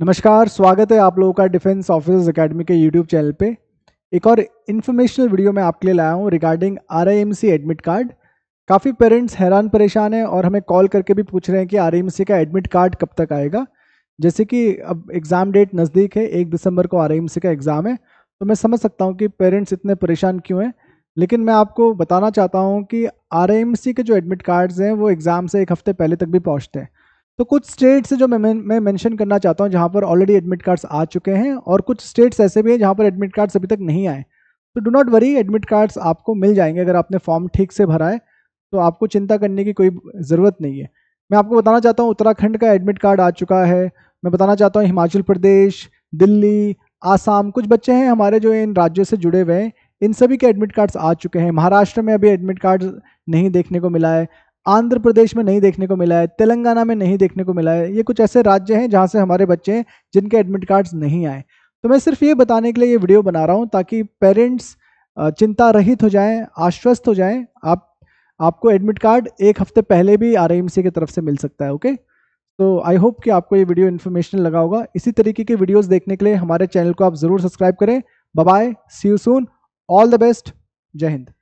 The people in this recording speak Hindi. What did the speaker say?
नमस्कार स्वागत है आप लोगों का डिफेंस ऑफिसर्स एकेडमी के यूट्यूब चैनल पे एक और इन्फॉर्मेशनल वीडियो मैं आपके लिए लाया हूँ रिगार्डिंग आर एडमिट कार्ड काफ़ी पेरेंट्स हैरान परेशान हैं और हमें कॉल करके भी पूछ रहे हैं कि आर का एडमिट कार्ड कब तक आएगा जैसे कि अब एग्ज़ाम डेट नज़दीक है एक दिसंबर को आर का एग्ज़ाम है तो मैं समझ सकता हूँ कि पेरेंट्स इतने परेशान क्यों हैं लेकिन मैं आपको बताना चाहता हूँ कि आर के जो एडमिट कार्ड्स हैं वो एग्ज़ाम से एक हफ़्ते पहले तक भी पहुँचते हैं तो कुछ स्टेट्स जो मैं मैं मेंशन करना चाहता हूँ जहाँ पर ऑलरेडी एडमिट कार्ड्स आ चुके हैं और कुछ स्टेट्स ऐसे भी हैं जहाँ पर एडमिट कार्ड्स अभी तक नहीं आए तो do not worry admit cards आपको मिल जाएंगे अगर आपने फॉर्म ठीक से भरा है तो आपको चिंता करने की कोई ज़रूरत नहीं है मैं आपको बताना चाहता हूँ उत्तराखंड का एडमिट कार्ड आ चुका है मैं बताना चाहता हूँ हिमाचल प्रदेश दिल्ली आसाम कुछ बच्चे हैं हमारे जो इन राज्यों से जुड़े हुए हैं इन सभी के एडमिट कार्ड्स आ चुके हैं महाराष्ट्र में अभी एडमिट कार्ड नहीं देखने को मिला है आंध्र प्रदेश में नहीं देखने को मिला है तेलंगाना में नहीं देखने को मिला है ये कुछ ऐसे राज्य हैं जहाँ से हमारे बच्चे हैं जिनके एडमिट कार्ड्स नहीं आए तो मैं सिर्फ ये बताने के लिए ये वीडियो बना रहा हूँ ताकि पेरेंट्स चिंता रहित हो जाएं आश्वस्त हो जाएं आप आपको एडमिट कार्ड एक हफ्ते पहले भी आर की तरफ से मिल सकता है ओके तो आई होप कि आपको ये वीडियो इन्फॉर्मेशन लगा होगा इसी तरीके के वीडियोज़ देखने के लिए हमारे चैनल को आप ज़रूर सब्सक्राइब करें bye see you soon all the best जय हिंद